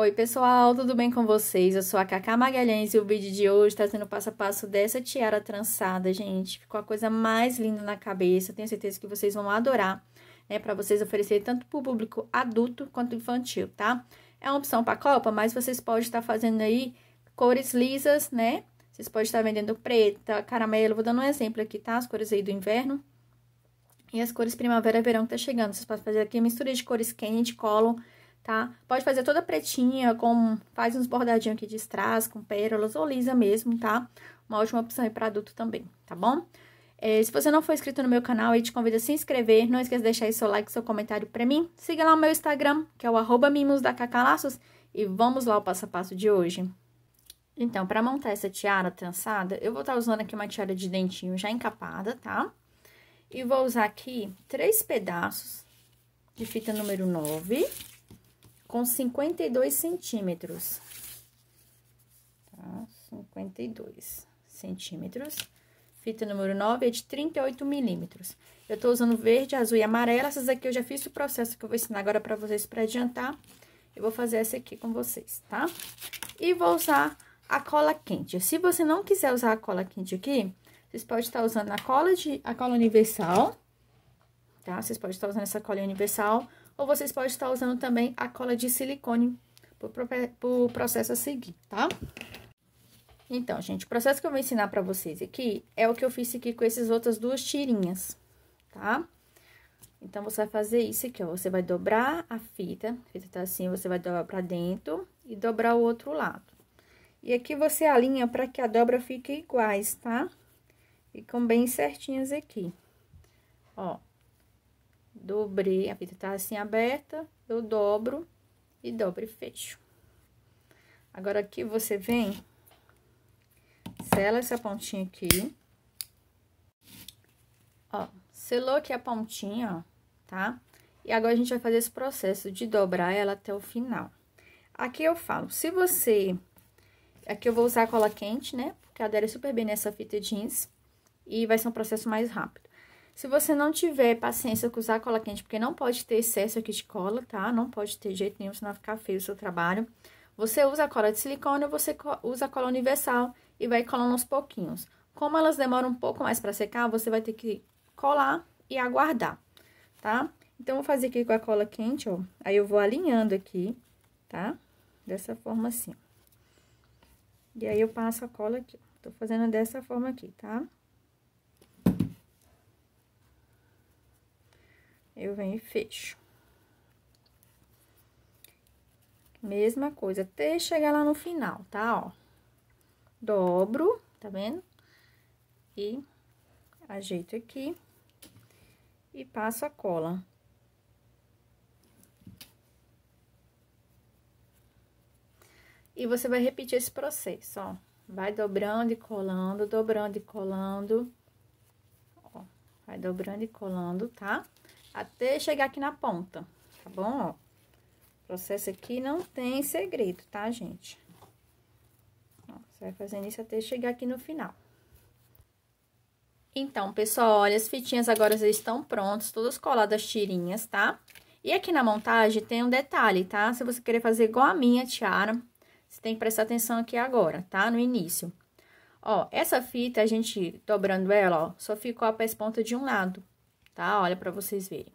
Oi pessoal, tudo bem com vocês? Eu sou a Cacá Magalhães e o vídeo de hoje está sendo o passo a passo dessa tiara trançada, gente. Ficou a coisa mais linda na cabeça, tenho certeza que vocês vão adorar, né? Para vocês oferecer tanto para o público adulto quanto infantil, tá? É uma opção para copa, mas vocês podem estar fazendo aí cores lisas, né? Vocês podem estar vendendo preta, caramelo, vou dando um exemplo aqui, tá? As cores aí do inverno. E as cores primavera e verão que tá chegando. Vocês podem fazer aqui mistura de cores quente, colo, tá? Pode fazer toda pretinha, com faz uns bordadinhos aqui de strass, com pérolas ou lisa mesmo, tá? Uma ótima opção aí pra adulto também, tá bom? É, se você não for inscrito no meu canal, eu te convido a se inscrever. Não esqueça de deixar aí seu like, seu comentário pra mim. Siga lá o meu Instagram, que é o arroba Cacalaços. E vamos lá o passo a passo de hoje. Então, pra montar essa tiara trançada, eu vou estar tá usando aqui uma tiara de dentinho já encapada, tá? E vou usar aqui três pedaços de fita número 9 com 52 centímetros. Tá? 52 centímetros. Fita número 9 é de 38 milímetros. Eu tô usando verde, azul e amarelo. Essas aqui eu já fiz o processo que eu vou ensinar agora pra vocês pra adiantar. Eu vou fazer essa aqui com vocês, tá? E vou usar a cola quente. Se você não quiser usar a cola quente aqui, vocês podem estar usando a cola, de, a cola universal tá? Vocês podem estar usando essa cola universal ou vocês podem estar usando também a cola de silicone para o processo a seguir, tá? Então, gente, o processo que eu vou ensinar para vocês aqui é o que eu fiz aqui com essas outras duas tirinhas, tá? Então, você vai fazer isso aqui, ó. Você vai dobrar a fita, a fita tá assim, você vai dobrar pra dentro e dobrar o outro lado. E aqui você alinha para que a dobra fique iguais, tá? Ficam bem certinhas aqui. Ó, Dobrei, a fita tá assim aberta, eu dobro e dobro e fecho. Agora, aqui você vem, sela essa pontinha aqui. Ó, selou aqui a pontinha, ó, tá? E agora, a gente vai fazer esse processo de dobrar ela até o final. Aqui eu falo, se você... Aqui eu vou usar cola quente, né? Porque adere super bem nessa fita jeans e vai ser um processo mais rápido. Se você não tiver paciência com usar cola quente, porque não pode ter excesso aqui de cola, tá? Não pode ter jeito nenhum, senão vai ficar feio o seu trabalho. Você usa a cola de silicone ou você usa a cola universal e vai colando aos pouquinhos. Como elas demoram um pouco mais para secar, você vai ter que colar e aguardar, tá? Então, vou fazer aqui com a cola quente, ó. Aí, eu vou alinhando aqui, tá? Dessa forma assim. E aí, eu passo a cola aqui. Tô fazendo dessa forma aqui, tá? Tá? eu venho e fecho. Mesma coisa, até chegar lá no final, tá? Ó, dobro, tá vendo? E ajeito aqui e passo a cola. E você vai repetir esse processo, ó. Vai dobrando e colando, dobrando e colando. Ó, vai dobrando e colando, tá? Tá? até chegar aqui na ponta, tá bom? Ó, processo aqui não tem segredo, tá, gente? Ó, você vai fazendo isso até chegar aqui no final. Então, pessoal, olha, as fitinhas agora já estão prontas, todas coladas tirinhas, tá? E aqui na montagem tem um detalhe, tá? Se você querer fazer igual a minha tiara, você tem que prestar atenção aqui agora, tá? No início. Ó, essa fita, a gente dobrando ela, ó, só ficou a pés ponta de um lado tá? Olha para vocês verem.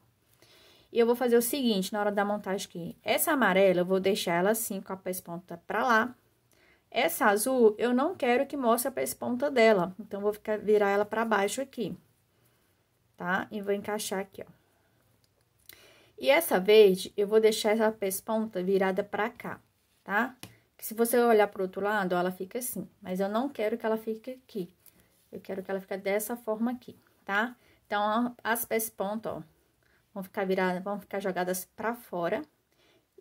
E eu vou fazer o seguinte, na hora da montagem aqui. Essa amarela, eu vou deixar ela assim, com a pesponta pra lá. Essa azul, eu não quero que mostre a pesponta dela. Então, vou ficar, virar ela pra baixo aqui, tá? E vou encaixar aqui, ó. E essa verde, eu vou deixar essa pesponta virada pra cá, tá? Que se você olhar pro outro lado, ela fica assim. Mas eu não quero que ela fique aqui. Eu quero que ela fique dessa forma aqui, tá? Tá? Então, as pespontas, ó, vão ficar viradas, vão ficar jogadas pra fora.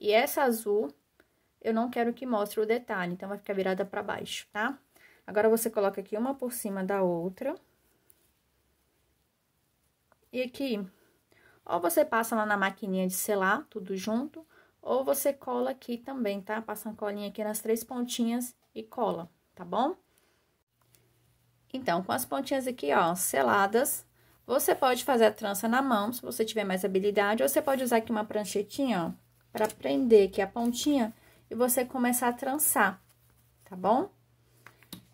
E essa azul, eu não quero que mostre o detalhe, então, vai ficar virada pra baixo, tá? Agora, você coloca aqui uma por cima da outra. E aqui, ou você passa lá na maquininha de selar, tudo junto, ou você cola aqui também, tá? Passa uma colinha aqui nas três pontinhas e cola, tá bom? Então, com as pontinhas aqui, ó, seladas, você pode fazer a trança na mão, se você tiver mais habilidade, ou você pode usar aqui uma pranchetinha, ó, pra prender aqui a pontinha e você começar a trançar, tá bom?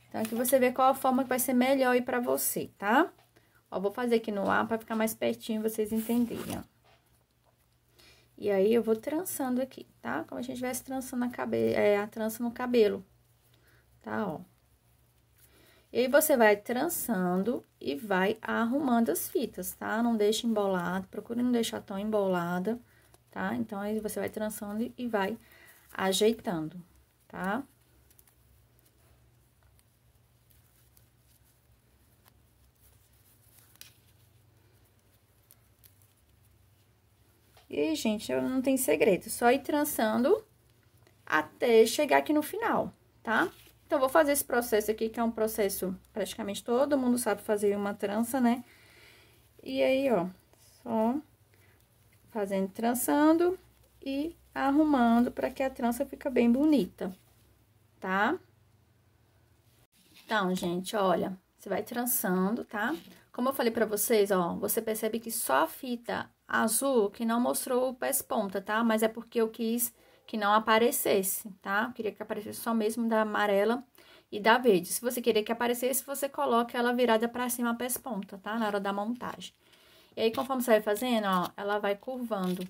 Então, aqui você vê qual a forma que vai ser melhor aí pra você, tá? Ó, vou fazer aqui no ar pra ficar mais pertinho vocês entenderem, ó. E aí, eu vou trançando aqui, tá? Como a gente estivesse trançando a, cabe... é, a trança no cabelo, tá? Ó. E aí você vai trançando e vai arrumando as fitas, tá? Não deixe embolado, procure não deixar tão embolada, tá? Então, aí você vai trançando e vai ajeitando, tá? E aí, gente, não tem segredo, só ir trançando até chegar aqui no final, Tá? Então, vou fazer esse processo aqui, que é um processo praticamente todo mundo sabe fazer uma trança, né? E aí, ó, só fazendo, trançando e arrumando para que a trança fica bem bonita, tá? Então, gente, olha, você vai trançando, tá? Como eu falei para vocês, ó, você percebe que só a fita azul que não mostrou o pés ponta, tá? Mas é porque eu quis que não aparecesse, tá? Eu queria que aparecesse só mesmo da amarela e da verde. Se você querer que aparecesse, você coloca ela virada pra cima, pés ponta, tá? Na hora da montagem. E aí, conforme você vai fazendo, ó, ela vai curvando.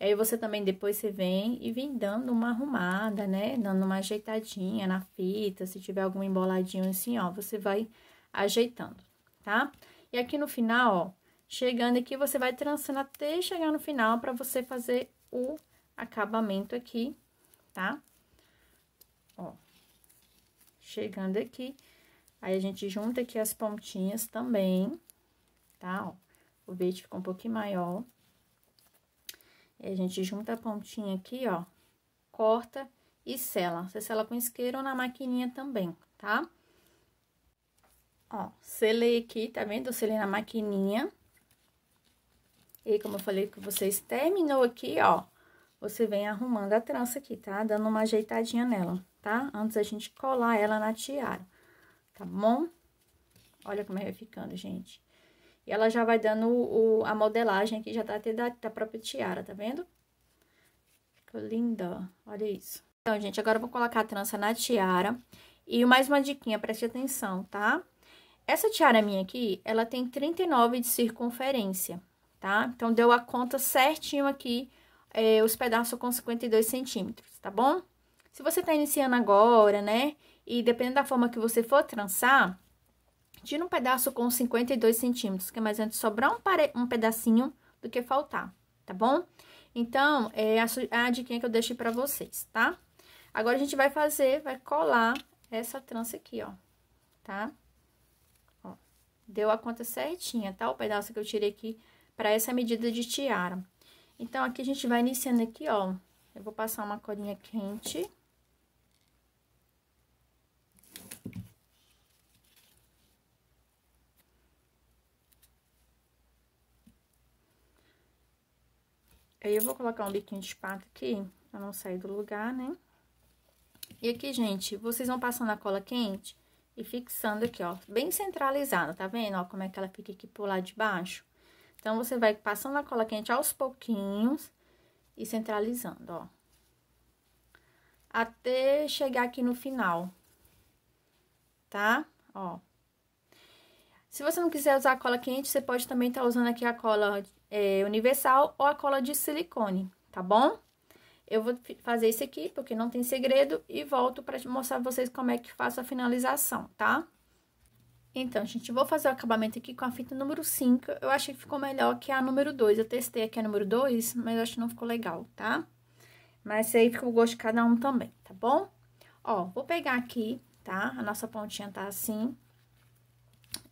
E aí, você também, depois, você vem e vem dando uma arrumada, né? Dando uma ajeitadinha na fita, se tiver algum emboladinho assim, ó, você vai ajeitando, tá? E aqui no final, ó, chegando aqui, você vai trançando até chegar no final pra você fazer o acabamento aqui, tá? Ó, chegando aqui, aí a gente junta aqui as pontinhas também, tá? Ó, o verde ficou um pouquinho maior. E a gente junta a pontinha aqui, ó, corta e sela. Você sela com isqueiro ou na maquininha também, tá? Ó, selei aqui, tá vendo? selei na maquininha. E como eu falei com vocês, terminou aqui, ó, você vem arrumando a trança aqui, tá? Dando uma ajeitadinha nela, tá? Antes a gente colar ela na tiara, tá bom? Olha como é ficando, gente. E ela já vai dando o, a modelagem aqui, já tá até da, da própria tiara, tá vendo? Ficou linda, olha isso. Então, gente, agora eu vou colocar a trança na tiara. E mais uma diquinha, preste atenção, tá? Essa tiara minha aqui, ela tem 39 de circunferência, tá? Então, deu a conta certinho aqui é, os pedaços com 52 centímetros, tá bom? Se você tá iniciando agora, né, e dependendo da forma que você for trançar, tira um pedaço com 52 centímetros, que é mais antes sobrar um, pare... um pedacinho do que faltar, tá bom? Então, é a, su... a dica que eu deixei pra vocês, tá? Agora, a gente vai fazer, vai colar essa trança aqui, ó, tá? Ó, deu a conta certinha, tá? O pedaço que eu tirei aqui pra essa medida de tiara. Então, aqui a gente vai iniciando aqui, ó. Eu vou passar uma colinha quente. Aí, eu vou colocar um biquinho de espátula aqui, pra não sair do lugar, né? E aqui, gente, vocês vão passando a cola quente e fixando aqui, ó, bem centralizada, tá vendo? Ó, como é que ela fica aqui pro lado de baixo. Então, você vai passando a cola quente aos pouquinhos e centralizando, ó. Até chegar aqui no final, tá? Ó. Se você não quiser usar cola quente, você pode também estar tá usando aqui a cola é, universal ou a cola de silicone, tá bom? Eu vou fazer isso aqui, porque não tem segredo, e volto para mostrar pra vocês como é que faço a finalização, tá? Então, gente, vou fazer o acabamento aqui com a fita número 5. Eu achei que ficou melhor que a número 2. Eu testei aqui a número 2, mas acho que não ficou legal, tá? Mas aí fica o gosto de cada um também, tá bom? Ó, vou pegar aqui, tá? A nossa pontinha tá assim.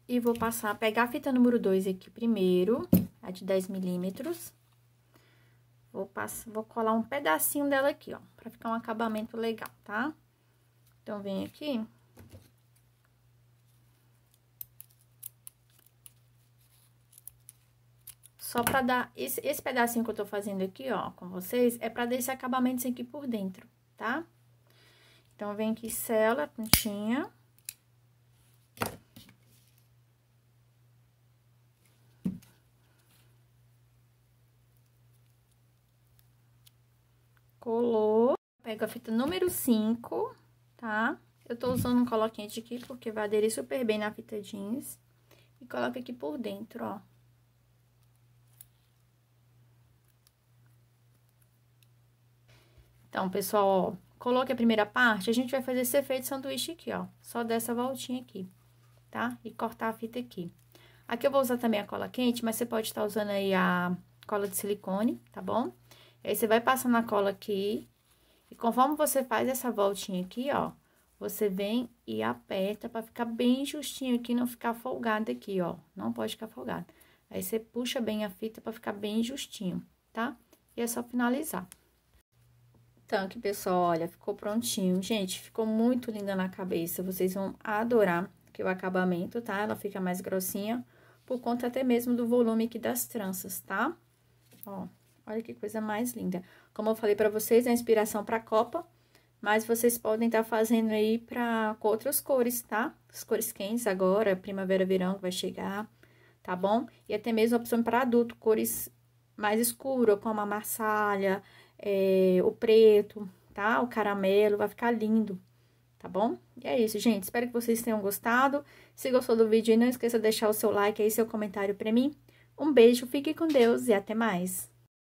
E vou passar, pegar a fita número 2 aqui primeiro, a de 10 milímetros. Vou, passar, vou colar um pedacinho dela aqui, ó, pra ficar um acabamento legal, tá? Então, vem aqui, Só pra dar... Esse, esse pedacinho que eu tô fazendo aqui, ó, com vocês, é pra dar esse acabamento aqui por dentro, tá? Então, vem aqui, sela a pontinha. Colou. Pega a fita número 5, tá? Eu tô usando um coloquente aqui, porque vai aderir super bem na fita jeans. E coloca aqui por dentro, ó. Então, pessoal, ó, coloque a primeira parte, a gente vai fazer esse efeito sanduíche aqui, ó. Só dessa voltinha aqui, tá? E cortar a fita aqui. Aqui eu vou usar também a cola quente, mas você pode estar tá usando aí a cola de silicone, tá bom? aí, você vai passando a cola aqui, e conforme você faz essa voltinha aqui, ó, você vem e aperta para ficar bem justinho aqui, não ficar folgado aqui, ó. Não pode ficar folgado. Aí, você puxa bem a fita para ficar bem justinho, tá? E é só finalizar. Então, pessoal, olha, ficou prontinho. Gente, ficou muito linda na cabeça, vocês vão adorar que o acabamento, tá? Ela fica mais grossinha, por conta até mesmo do volume aqui das tranças, tá? Ó, olha que coisa mais linda. Como eu falei pra vocês, é inspiração pra copa, mas vocês podem estar tá fazendo aí pra, com outras cores, tá? As cores quentes agora, primavera, verão que vai chegar, tá bom? E até mesmo a opção pra adulto, cores mais escuras, como a marsalha, é, o preto, tá? O caramelo, vai ficar lindo, tá bom? E é isso, gente. Espero que vocês tenham gostado. Se gostou do vídeo, não esqueça de deixar o seu like aí, seu comentário pra mim. Um beijo, fique com Deus e até mais!